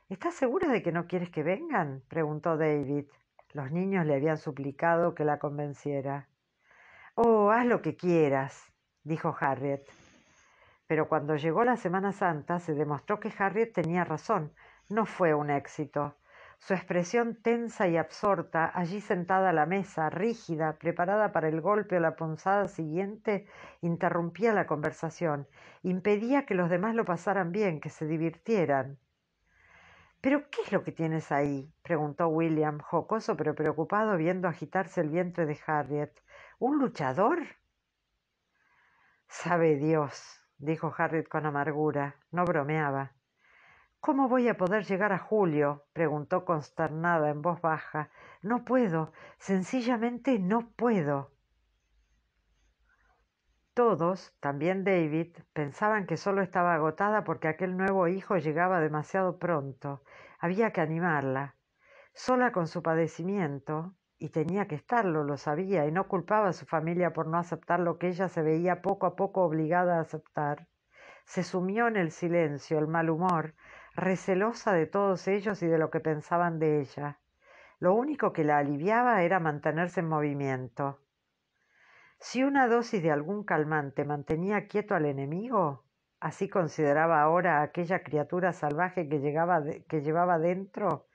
¿Estás segura de que no quieres que vengan? preguntó David. Los niños le habían suplicado que la convenciera. Oh, haz lo que quieras, dijo Harriet. Pero cuando llegó la Semana Santa se demostró que Harriet tenía razón, no fue un éxito. Su expresión tensa y absorta, allí sentada a la mesa, rígida, preparada para el golpe o la punzada siguiente, interrumpía la conversación, impedía que los demás lo pasaran bien, que se divirtieran. ¿Pero qué es lo que tienes ahí? preguntó William, jocoso pero preocupado, viendo agitarse el vientre de Harriet. ¿Un luchador? Sabe Dios, dijo Harriet con amargura. No bromeaba. ¿Cómo voy a poder llegar a Julio? preguntó consternada en voz baja. No puedo, sencillamente no puedo. Todos, también David, pensaban que solo estaba agotada porque aquel nuevo hijo llegaba demasiado pronto. Había que animarla. Sola con su padecimiento, y tenía que estarlo, lo sabía, y no culpaba a su familia por no aceptar lo que ella se veía poco a poco obligada a aceptar. Se sumió en el silencio, el mal humor, recelosa de todos ellos y de lo que pensaban de ella. Lo único que la aliviaba era mantenerse en movimiento. Si una dosis de algún calmante mantenía quieto al enemigo, así consideraba ahora a aquella criatura salvaje que, que llevaba dentro,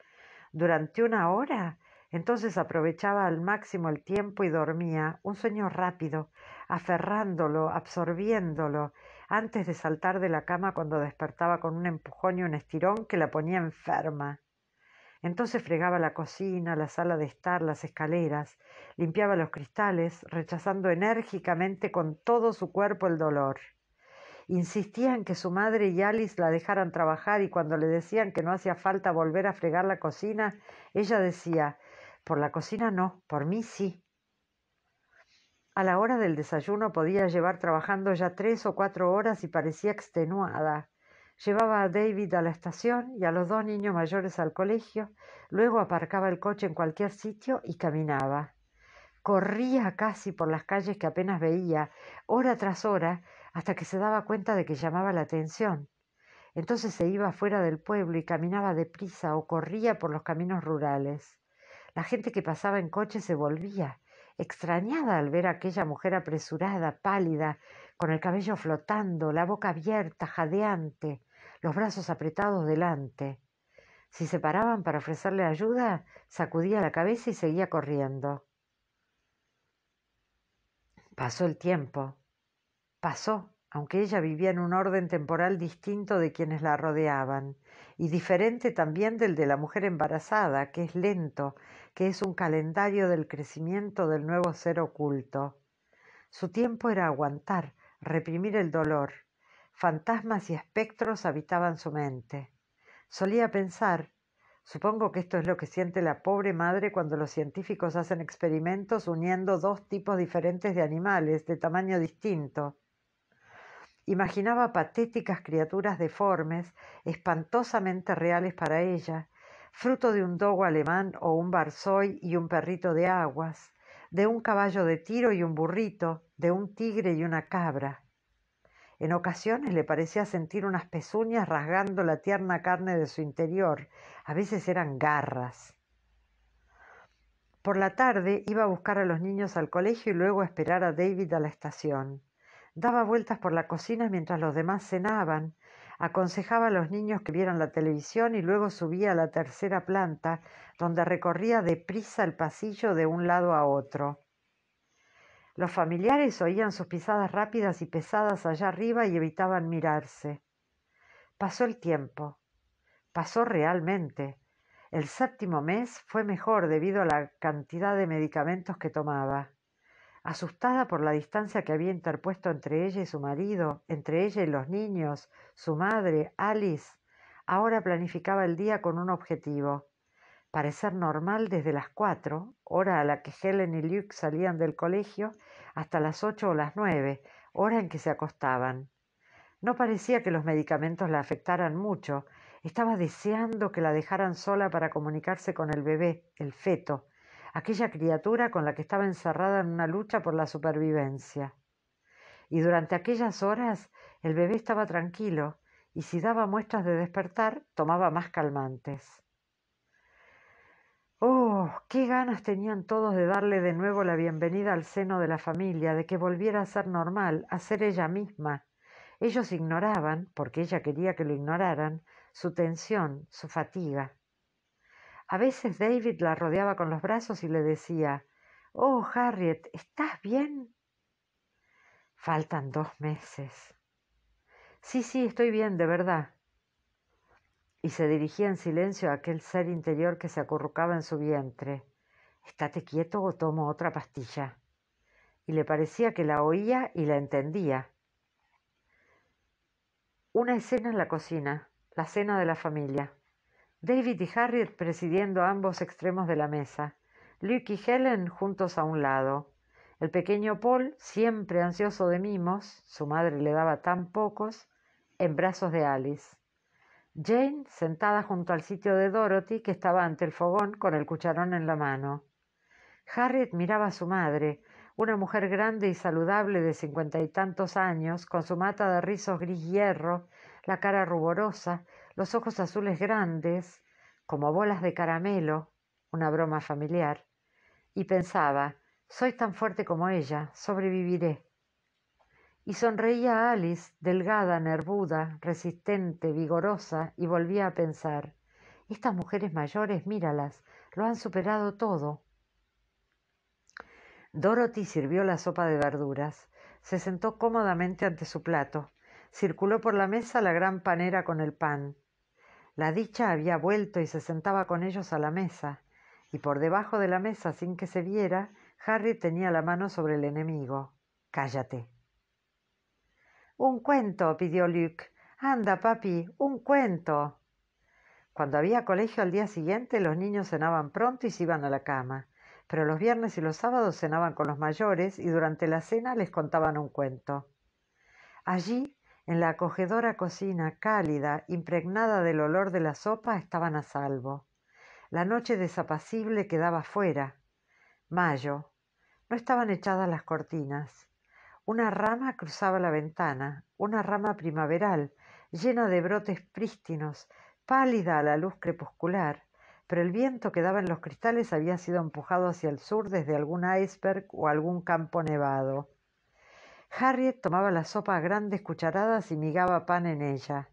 durante una hora entonces aprovechaba al máximo el tiempo y dormía, un sueño rápido, aferrándolo, absorbiéndolo, antes de saltar de la cama cuando despertaba con un empujón y un estirón que la ponía enferma. Entonces fregaba la cocina, la sala de estar, las escaleras, limpiaba los cristales, rechazando enérgicamente con todo su cuerpo el dolor. Insistía en que su madre y Alice la dejaran trabajar y cuando le decían que no hacía falta volver a fregar la cocina, ella decía por la cocina no, por mí sí. A la hora del desayuno podía llevar trabajando ya tres o cuatro horas y parecía extenuada. Llevaba a David a la estación y a los dos niños mayores al colegio, luego aparcaba el coche en cualquier sitio y caminaba. Corría casi por las calles que apenas veía, hora tras hora, hasta que se daba cuenta de que llamaba la atención. Entonces se iba fuera del pueblo y caminaba deprisa o corría por los caminos rurales. La gente que pasaba en coche se volvía, extrañada al ver a aquella mujer apresurada, pálida, con el cabello flotando, la boca abierta, jadeante, los brazos apretados delante. Si se paraban para ofrecerle ayuda, sacudía la cabeza y seguía corriendo. Pasó el tiempo. Pasó aunque ella vivía en un orden temporal distinto de quienes la rodeaban, y diferente también del de la mujer embarazada, que es lento, que es un calendario del crecimiento del nuevo ser oculto. Su tiempo era aguantar, reprimir el dolor. Fantasmas y espectros habitaban su mente. Solía pensar, supongo que esto es lo que siente la pobre madre cuando los científicos hacen experimentos uniendo dos tipos diferentes de animales de tamaño distinto, Imaginaba patéticas criaturas deformes, espantosamente reales para ella, fruto de un dogo alemán o un barzoy y un perrito de aguas, de un caballo de tiro y un burrito, de un tigre y una cabra. En ocasiones le parecía sentir unas pezuñas rasgando la tierna carne de su interior, a veces eran garras. Por la tarde iba a buscar a los niños al colegio y luego a esperar a David a la estación. Daba vueltas por la cocina mientras los demás cenaban, aconsejaba a los niños que vieran la televisión y luego subía a la tercera planta, donde recorría deprisa el pasillo de un lado a otro. Los familiares oían sus pisadas rápidas y pesadas allá arriba y evitaban mirarse. Pasó el tiempo. Pasó realmente. El séptimo mes fue mejor debido a la cantidad de medicamentos que tomaba asustada por la distancia que había interpuesto entre ella y su marido, entre ella y los niños, su madre, Alice, ahora planificaba el día con un objetivo parecer normal desde las cuatro, hora a la que Helen y Luke salían del colegio, hasta las ocho o las nueve, hora en que se acostaban. No parecía que los medicamentos la afectaran mucho, estaba deseando que la dejaran sola para comunicarse con el bebé, el feto, aquella criatura con la que estaba encerrada en una lucha por la supervivencia. Y durante aquellas horas el bebé estaba tranquilo y si daba muestras de despertar, tomaba más calmantes. Oh, qué ganas tenían todos de darle de nuevo la bienvenida al seno de la familia, de que volviera a ser normal, a ser ella misma. Ellos ignoraban, porque ella quería que lo ignoraran, su tensión, su fatiga. A veces David la rodeaba con los brazos y le decía Oh, Harriet, ¿estás bien? Faltan dos meses. Sí, sí, estoy bien, de verdad. Y se dirigía en silencio a aquel ser interior que se acurrucaba en su vientre. Estate quieto o tomo otra pastilla. Y le parecía que la oía y la entendía. Una escena en la cocina, la cena de la familia. David y Harriet presidiendo ambos extremos de la mesa, Luke y Helen juntos a un lado, el pequeño Paul, siempre ansioso de mimos, su madre le daba tan pocos, en brazos de Alice. Jane sentada junto al sitio de Dorothy, que estaba ante el fogón con el cucharón en la mano. Harriet miraba a su madre, una mujer grande y saludable de cincuenta y tantos años, con su mata de rizos gris hierro, la cara ruborosa los ojos azules grandes, como bolas de caramelo, una broma familiar, y pensaba, soy tan fuerte como ella, sobreviviré. Y sonreía Alice, delgada, nervuda, resistente, vigorosa, y volvía a pensar, estas mujeres mayores, míralas, lo han superado todo. Dorothy sirvió la sopa de verduras, se sentó cómodamente ante su plato, circuló por la mesa la gran panera con el pan, la dicha había vuelto y se sentaba con ellos a la mesa, y por debajo de la mesa, sin que se viera, Harry tenía la mano sobre el enemigo. Cállate. Un cuento, pidió Luke. Anda, papi, un cuento. Cuando había colegio al día siguiente, los niños cenaban pronto y se iban a la cama, pero los viernes y los sábados cenaban con los mayores y durante la cena les contaban un cuento. Allí en la acogedora cocina, cálida, impregnada del olor de la sopa, estaban a salvo. La noche desapacible quedaba fuera. Mayo. No estaban echadas las cortinas. Una rama cruzaba la ventana, una rama primaveral, llena de brotes prístinos, pálida a la luz crepuscular, pero el viento que daba en los cristales había sido empujado hacia el sur desde algún iceberg o algún campo nevado. Harriet tomaba la sopa a grandes cucharadas y migaba pan en ella.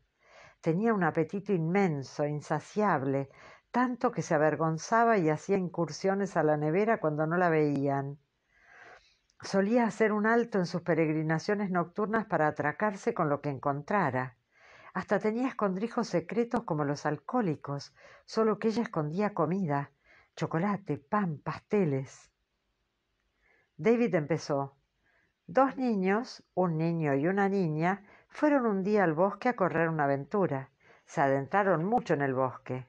Tenía un apetito inmenso, insaciable, tanto que se avergonzaba y hacía incursiones a la nevera cuando no la veían. Solía hacer un alto en sus peregrinaciones nocturnas para atracarse con lo que encontrara. Hasta tenía escondrijos secretos como los alcohólicos, solo que ella escondía comida, chocolate, pan, pasteles. David empezó. Dos niños, un niño y una niña, fueron un día al bosque a correr una aventura. Se adentraron mucho en el bosque.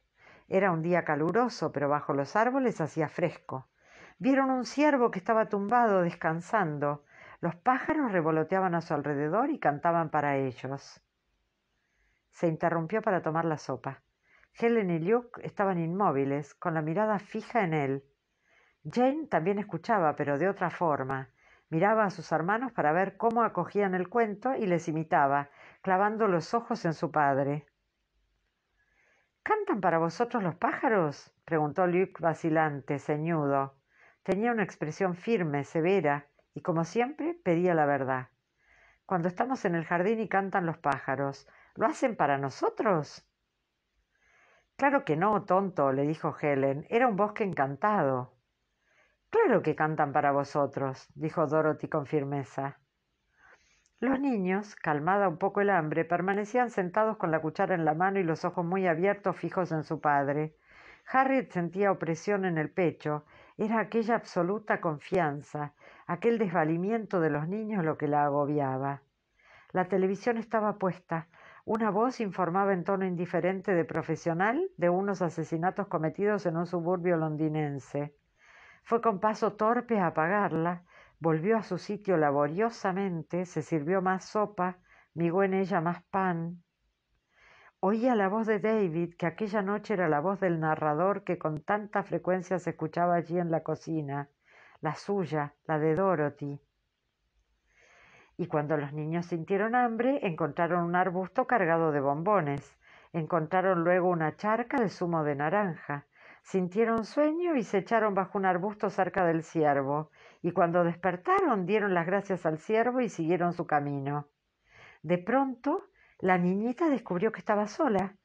Era un día caluroso, pero bajo los árboles hacía fresco. Vieron un ciervo que estaba tumbado descansando. Los pájaros revoloteaban a su alrededor y cantaban para ellos. Se interrumpió para tomar la sopa. Helen y Luke estaban inmóviles, con la mirada fija en él. Jane también escuchaba, pero de otra forma. Miraba a sus hermanos para ver cómo acogían el cuento y les imitaba, clavando los ojos en su padre. ¿Cantan para vosotros los pájaros? preguntó Luke vacilante, ceñudo. Tenía una expresión firme, severa, y como siempre pedía la verdad. Cuando estamos en el jardín y cantan los pájaros, ¿lo hacen para nosotros? Claro que no, tonto, le dijo Helen. Era un bosque encantado. Claro que cantan para vosotros, dijo Dorothy con firmeza. Los niños, calmada un poco el hambre, permanecían sentados con la cuchara en la mano y los ojos muy abiertos fijos en su padre. Harriet sentía opresión en el pecho, era aquella absoluta confianza, aquel desvalimiento de los niños lo que la agobiaba. La televisión estaba puesta, una voz informaba en tono indiferente de profesional de unos asesinatos cometidos en un suburbio londinense. Fue con paso torpe a apagarla, volvió a su sitio laboriosamente, se sirvió más sopa, migó en ella más pan. Oía la voz de David, que aquella noche era la voz del narrador que con tanta frecuencia se escuchaba allí en la cocina, la suya, la de Dorothy. Y cuando los niños sintieron hambre, encontraron un arbusto cargado de bombones. Encontraron luego una charca de zumo de naranja. Sintieron sueño y se echaron bajo un arbusto cerca del ciervo, y cuando despertaron dieron las gracias al ciervo y siguieron su camino. De pronto, la niñita descubrió que estaba sola.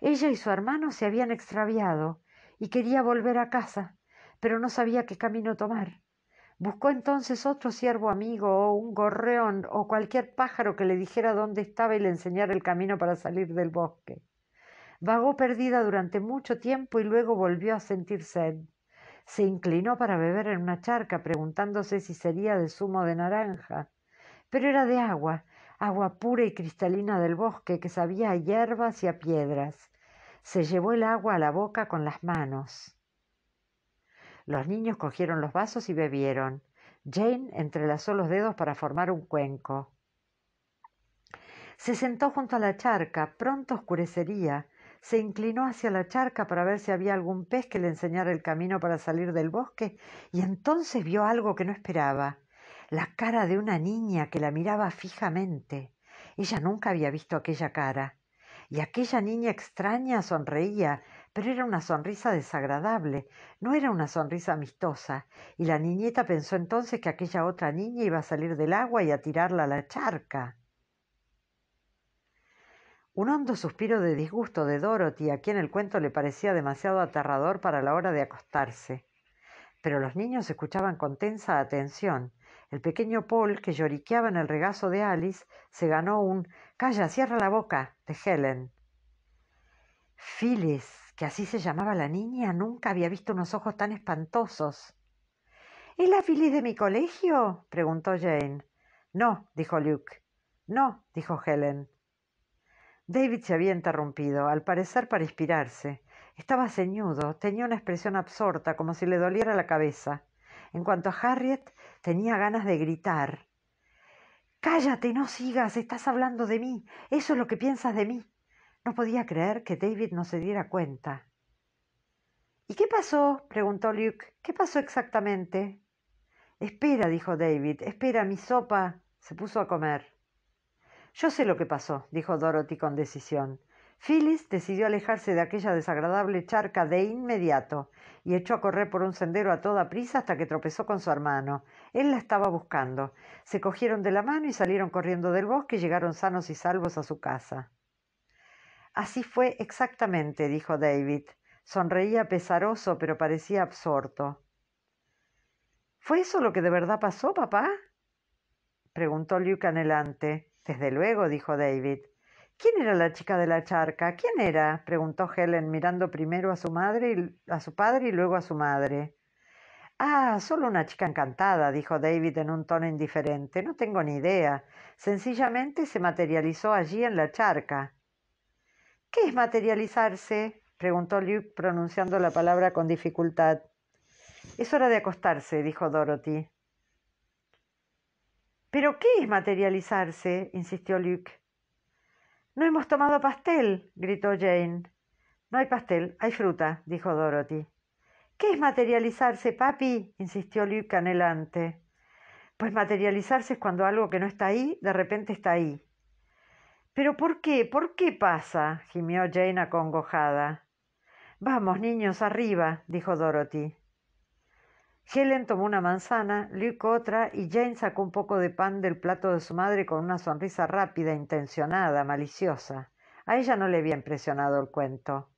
Ella y su hermano se habían extraviado y quería volver a casa, pero no sabía qué camino tomar. Buscó entonces otro ciervo amigo o un gorreón o cualquier pájaro que le dijera dónde estaba y le enseñara el camino para salir del bosque. Vagó perdida durante mucho tiempo y luego volvió a sentir sed. Se inclinó para beber en una charca, preguntándose si sería de zumo de naranja. Pero era de agua, agua pura y cristalina del bosque que sabía a hierbas y a piedras. Se llevó el agua a la boca con las manos. Los niños cogieron los vasos y bebieron. Jane entrelazó los dedos para formar un cuenco. Se sentó junto a la charca, pronto oscurecería, se inclinó hacia la charca para ver si había algún pez que le enseñara el camino para salir del bosque y entonces vio algo que no esperaba la cara de una niña que la miraba fijamente. Ella nunca había visto aquella cara. Y aquella niña extraña sonreía, pero era una sonrisa desagradable, no era una sonrisa amistosa, y la niñeta pensó entonces que aquella otra niña iba a salir del agua y a tirarla a la charca. Un hondo suspiro de disgusto de Dorothy, a quien el cuento le parecía demasiado aterrador para la hora de acostarse. Pero los niños escuchaban con tensa atención. El pequeño Paul, que lloriqueaba en el regazo de Alice, se ganó un Calla, cierra la boca de Helen. Phyllis, que así se llamaba la niña, nunca había visto unos ojos tan espantosos. ¿Es la Phyllis de mi colegio? preguntó Jane. No, dijo Luke. No, dijo Helen. David se había interrumpido, al parecer para inspirarse. Estaba ceñudo, tenía una expresión absorta, como si le doliera la cabeza. En cuanto a Harriet, tenía ganas de gritar. Cállate, no sigas, estás hablando de mí, eso es lo que piensas de mí. No podía creer que David no se diera cuenta. ¿Y qué pasó? preguntó Luke. ¿Qué pasó exactamente? Espera, dijo David, espera, mi sopa. Se puso a comer. Yo sé lo que pasó, dijo Dorothy con decisión. Phyllis decidió alejarse de aquella desagradable charca de inmediato y echó a correr por un sendero a toda prisa hasta que tropezó con su hermano. Él la estaba buscando. Se cogieron de la mano y salieron corriendo del bosque y llegaron sanos y salvos a su casa. Así fue exactamente, dijo David. Sonreía pesaroso, pero parecía absorto. ¿Fue eso lo que de verdad pasó, papá? preguntó Luke anhelante. Desde luego, dijo David. ¿Quién era la chica de la charca? ¿Quién era? preguntó Helen, mirando primero a su madre y, a su padre y luego a su madre. Ah, solo una chica encantada, dijo David en un tono indiferente. No tengo ni idea. Sencillamente se materializó allí en la charca. ¿Qué es materializarse? preguntó Luke pronunciando la palabra con dificultad. Es hora de acostarse, dijo Dorothy. ¿Pero qué es materializarse? insistió Luke. No hemos tomado pastel, gritó Jane. No hay pastel, hay fruta, dijo Dorothy. ¿Qué es materializarse, papi? insistió Luke anhelante. Pues materializarse es cuando algo que no está ahí, de repente está ahí. Pero ¿por qué? ¿Por qué pasa? gimió Jane acongojada. Vamos, niños, arriba, dijo Dorothy. Helen tomó una manzana, Luke otra y Jane sacó un poco de pan del plato de su madre con una sonrisa rápida, intencionada, maliciosa. A ella no le había impresionado el cuento.